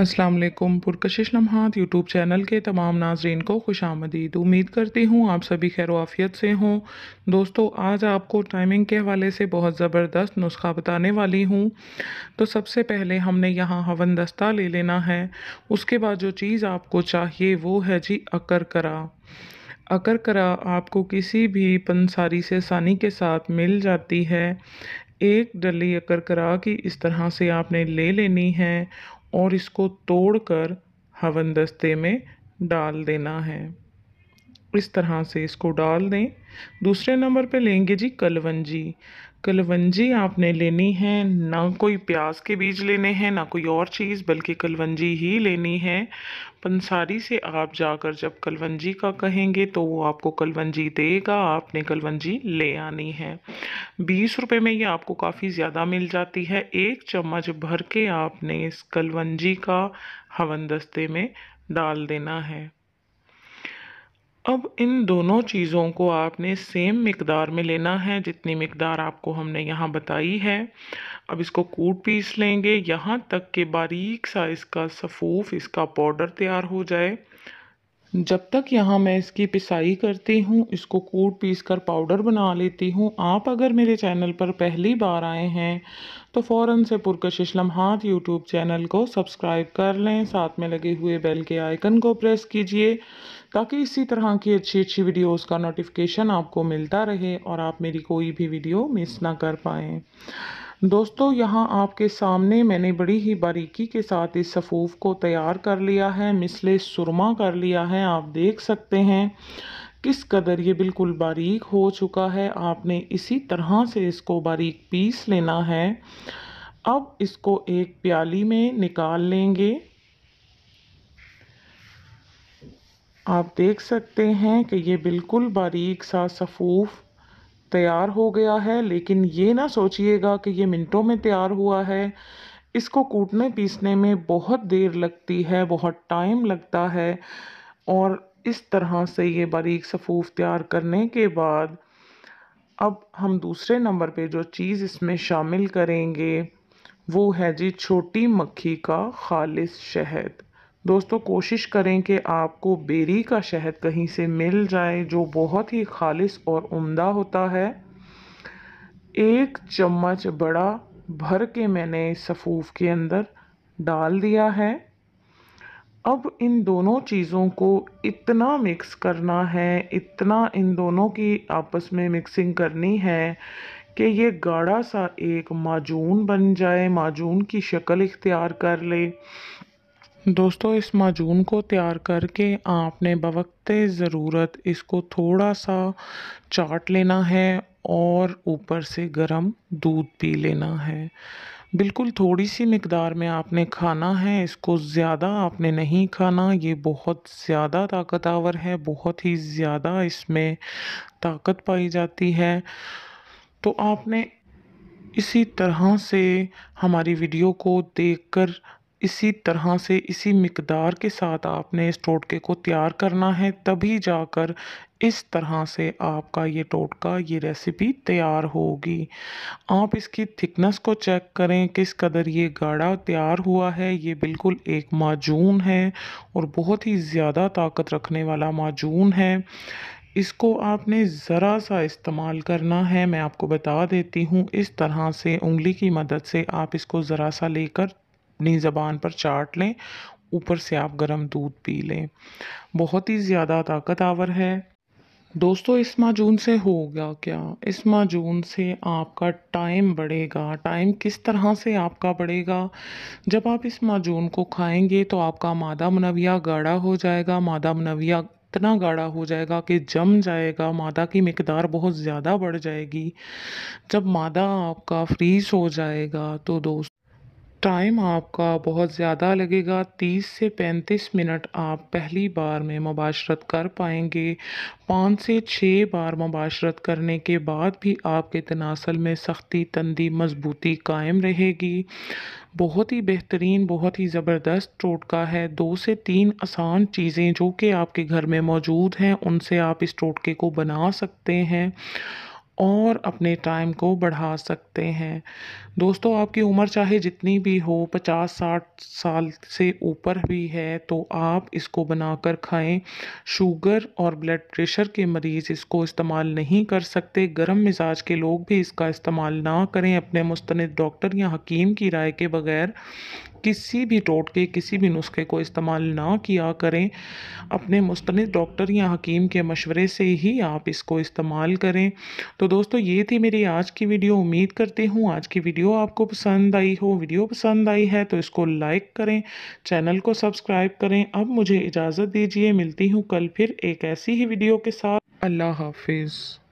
असलम पुरकशिश लम्हात YouTube channel के तमाम नाजरन को खुश आमदीद उम्मीद करती हूँ आप सभी खैर वाफियत से हों दोस्तों आज आपको टाइमिंग के हवाले से बहुत ज़बरदस्त नुस्खा बताने वाली हूँ तो सबसे पहले हमने यहाँ हवन दस्ता ले लेना है उसके बाद जो चीज़ आपको चाहिए वो है जी अकर करा अकर करा आपको किसी भी पंसारी से सानी के साथ मिल जाती है एक डली अकर करा की इस तरह से आपने ले लेनी है और इसको तोड़कर हवन दस्ते में डाल देना है इस तरह से इसको डाल दें दूसरे नंबर पे लेंगे जी कलवंजी कलवंजी आपने लेनी है ना कोई प्याज के बीज लेने हैं ना कोई और चीज़ बल्कि कलवंजी ही लेनी है पंसारी से आप जाकर जब कलवंजी का कहेंगे तो वो आपको कलवंजी देगा आपने कलवंजी ले आनी है बीस रुपए में ये आपको काफ़ी ज़्यादा मिल जाती है एक चम्मच भर के आपने इस कलवंजी का हवन दस्ते में डाल देना है अब इन दोनों चीज़ों को आपने सेम मकदार में लेना है जितनी मकदार आपको हमने यहाँ बताई है अब इसको कूट पीस लेंगे यहाँ तक कि बारीक सा इसका सफ़ूफ इसका पाउडर तैयार हो जाए जब तक यहाँ मैं इसकी पिसाई करती हूँ इसको कूट पीस कर पाउडर बना लेती हूँ आप अगर मेरे चैनल पर पहली बार आए हैं तो फ़ौर से पुरकशिश लम्हात यूट्यूब चैनल को सब्सक्राइब कर लें साथ में लगे हुए बेल के आइकन को प्रेस कीजिए ताकि इसी तरह की अच्छी अच्छी वीडियोस का नोटिफिकेशन आपको मिलता रहे और आप मेरी कोई भी वीडियो मिस ना कर पाएँ दोस्तों यहाँ आपके सामने मैंने बड़ी ही बारीकी के साथ इस सफ़ूफ़ को तैयार कर लिया है मिसले सुरमा कर लिया है आप देख सकते हैं किस कदर ये बिल्कुल बारीक हो चुका है आपने इसी तरह से इसको बारीक पीस लेना है अब इसको एक प्याली में निकाल लेंगे आप देख सकते हैं कि ये बिल्कुल बारीक सा सफ़ूफ़ तैयार हो गया है लेकिन ये ना सोचिएगा कि ये मिनटों में तैयार हुआ है इसको कूटने पीसने में बहुत देर लगती है बहुत टाइम लगता है और इस तरह से ये बारीक सफ़ूफ तैयार करने के बाद अब हम दूसरे नंबर पे जो चीज़ इसमें शामिल करेंगे वो है जी छोटी मक्खी का खालिस शहद दोस्तों कोशिश करें कि आपको बेरी का शहद कहीं से मिल जाए जो बहुत ही खालिश और उम्दा होता है एक चम्मच बड़ा भर के मैंने सफ़ूफ के अंदर डाल दिया है अब इन दोनों चीज़ों को इतना मिक्स करना है इतना इन दोनों की आपस में मिक्सिंग करनी है कि ये गाढ़ा सा एक माजून बन जाए माजून की शक्ल इख्तियार कर ले दोस्तों इस माजून को तैयार करके आपने बवक्ते ज़रूरत इसको थोड़ा सा चाट लेना है और ऊपर से गरम दूध पी लेना है बिल्कुल थोड़ी सी मकदार में आपने खाना है इसको ज़्यादा आपने नहीं खाना ये बहुत ज़्यादा ताकतवर है बहुत ही ज़्यादा इसमें ताकत पाई जाती है तो आपने इसी तरह से हमारी वीडियो को देखकर इसी तरह से इसी मकदार के साथ आपने इस टोटके को तैयार करना है तभी जाकर इस तरह से आपका ये टोटका ये रेसिपी तैयार होगी आप इसकी थिकनेस को चेक करें किस कदर ये गाढ़ा तैयार हुआ है ये बिल्कुल एक माजून है और बहुत ही ज़्यादा ताकत रखने वाला माजून है इसको आपने ज़रा सा इस्तेमाल करना है मैं आपको बता देती हूँ इस तरह से उंगली की मदद से आप इसको ज़रा सा लेकर अपनी ज़बान पर चाट लें ऊपर से आप गर्म दूध पी लें बहुत ही ज़्यादा ताकतवर है दोस्तों इस माजून से होगा क्या इस माजून से आपका टाइम बढ़ेगा टाइम किस तरह से आपका बढ़ेगा जब आप इस माजून को खाएंगे तो आपका मादा मनविया गाढ़ा हो जाएगा मादा मनविया इतना गाढ़ा हो जाएगा कि जम जाएगा मादा की मकदार बहुत ज़्यादा बढ़ जाएगी जब मादा आपका फ्रीज हो जाएगा तो दोस्त टाइम आपका बहुत ज़्यादा लगेगा 30 से 35 मिनट आप पहली बार में मुबाशरत कर पाएंगे पाँच से छः बार मुबाशरत करने के बाद भी आपके तनासल में सख्ती तंदी मजबूती कायम रहेगी बहुत ही बेहतरीन बहुत ही ज़बरदस्त टोटका है दो से तीन आसान चीज़ें जो कि आपके घर में मौजूद हैं उनसे आप इस टोटके को बना सकते हैं और अपने टाइम को बढ़ा सकते हैं दोस्तों आपकी उम्र चाहे जितनी भी हो पचास साठ साल से ऊपर भी है तो आप इसको बनाकर खाएं शुगर और ब्लड प्रेशर के मरीज़ इसको इस्तेमाल नहीं कर सकते गर्म मिजाज के लोग भी इसका इस्तेमाल ना करें अपने मुस्तंद डॉक्टर या हकीम की राय के बगैर किसी भी टोटके किसी भी नुस्खे को इस्तेमाल ना किया करें अपने मुस्तंद डॉक्टर या हकीम के मशवरे से ही आप इसको इस्तेमाल करें तो दोस्तों ये थी मेरी आज की वीडियो उम्मीद करती हूँ आज की वीडियो आपको पसंद आई हो वीडियो पसंद आई है तो इसको लाइक करें चैनल को सब्सक्राइब करें अब मुझे इजाज़त दीजिए मिलती हूँ कल फिर एक ऐसी ही वीडियो के साथ अल्लाह हाफिज़